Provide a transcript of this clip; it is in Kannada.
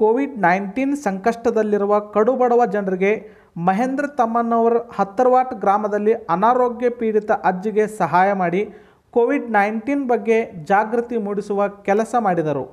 ಕೋವಿಡ್ ನೈನ್ಟೀನ್ ಸಂಕಷ್ಟದಲ್ಲಿರುವ ಕಡುಬಡವ ಜನರಿಗೆ ಮಹೇಂದ್ರ ತಮ್ಮನವರ ಹತ್ತರವಾಟ್ ಗ್ರಾಮದಲ್ಲಿ ಅನಾರೋಗ್ಯ ಪೀಡಿತ ಅಜ್ಜಿಗೆ ಸಹಾಯ ಮಾಡಿ ಕೋವಿಡ್ ನೈನ್ಟೀನ್ ಬಗ್ಗೆ ಜಾಗೃತಿ ಮೂಡಿಸುವ ಕೆಲಸ ಮಾಡಿದರು